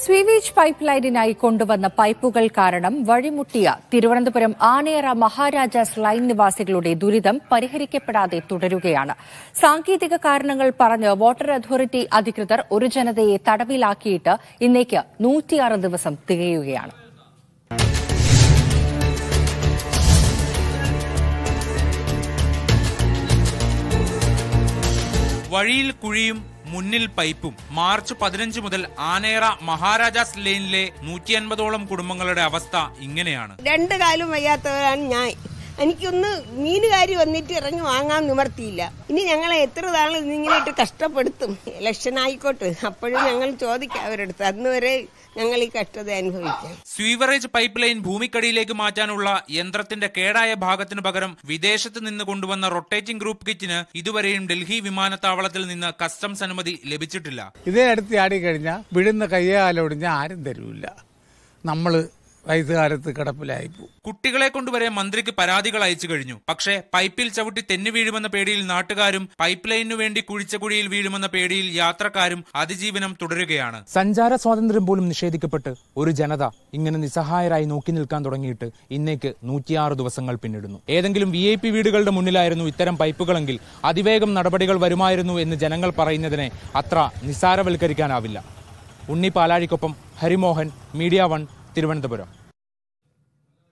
sewage pipe ലൈനിനായി കൊണ്ടുവന്ന പൈപ്പുകൾ കാരണം വഴിമുട്ടിയ തിരുവനന്തപുരം ആനയറ മഹാരാജാസ് ലൈൻ നിവാസികളുടെ ദുരിതം പരിഹരിക്കപ്പെടാതെ തുടരുകയാണ് സാങ്കേതിക കാരണങ്ങൾ പറഞ്ഞ് വാട്ടർ അതോറിറ്റി അധികൃതർ ഒരു ജനതയെ തടവിലാക്കിയിട്ട് ഇന്നേക്ക് നൂറ്റിയാറ് ദിവസം തികയുകയാണ് വഴിയിൽ കുഴിയും മുന്നിൽ പൈപ്പും മാർച്ച് പതിനഞ്ച് മുതൽ ആനേറ മഹാരാജാസ് ലൈനിലെ നൂറ്റി അൻപതോളം കുടുംബങ്ങളുടെ അവസ്ഥ ഇങ്ങനെയാണ് രണ്ട് കാലും വയ്യാത്തവരാണ് ഞാൻ എനിക്കൊന്ന് മീനുകാരി വന്നിട്ട് ഇറങ്ങി വാങ്ങാൻ നിവർത്തിയില്ല ഇനി ഞങ്ങളെ എത്ര നാൾ ഇന്നിങ്ങനെ കഷ്ടപ്പെടുത്തും ഇലക്ഷൻ ആയിക്കോട്ടെ അപ്പോഴും ഞങ്ങൾ ചോദിക്കാം അവരെടുത്ത് അന്ന് വരെ ഞങ്ങൾ ഈ കഷ്ടത അനുഭവിക്കാം സ്വീവറേജ് പൈപ്പ് ലൈൻ ഭൂമിക്കടിയിലേക്ക് മാറ്റാനുള്ള യന്ത്രത്തിന്റെ കേടായ ഭാഗത്തിന് പകരം വിദേശത്ത് നിന്ന് കൊണ്ടുവന്ന റൊട്ടേറ്റിംഗ് ഗ്രൂപ്പ് കിറ്റിന് ഇതുവരെയും ഡൽഹി വിമാനത്താവളത്തിൽ നിന്ന് കസ്റ്റംസ് അനുമതി ലഭിച്ചിട്ടില്ല ഇതിനടുത്ത് ചാടിക്കഴിഞ്ഞാൽ വിടുന്ന കയ്യാലോടിഞ്ഞാൽ ആരും തരൂല്ല നമ്മൾ വയസ്സുകാലത്ത് കിടപ്പിലായി കുട്ടികളെ കൊണ്ടുവരെ മന്ത്രിക്ക് പരാതികൾ അയച്ചു കഴിഞ്ഞു പക്ഷേ പൈപ്പിൽ ചവിട്ടി തെന്നു വീഴുമെന്ന പേടിയിൽ നാട്ടുകാരും പൈപ്പ് ലൈനു വേണ്ടി കുഴിച്ച കുഴിയിൽ വീഴുമെന്ന പേടിയിൽ യാത്രക്കാരും അതിജീവനം തുടരുകയാണ് സഞ്ചാര സ്വാതന്ത്ര്യം പോലും നിഷേധിക്കപ്പെട്ട് ഒരു ജനത ഇങ്ങനെ നിസ്സഹായരായി നോക്കി നിൽക്കാൻ തുടങ്ങിയിട്ട് ഇന്നേക്ക് നൂറ്റിയാറ് ദിവസങ്ങൾ പിന്നിടുന്നു ഏതെങ്കിലും വി ഐ പി വീടുകളുടെ മുന്നിലായിരുന്നു ഇത്തരം പൈപ്പുകളെങ്കിൽ അതിവേഗം നടപടികൾ വരുമായിരുന്നു എന്ന് ജനങ്ങൾ പറയുന്നതിനെ അത്ര നിസ്സാരവൽക്കരിക്കാനാവില്ല ഉണ്ണി പാലാഴിക്കൊപ്പം ഹരിമോഹൻ മീഡിയ വൺ തിരുവനന്തപുരം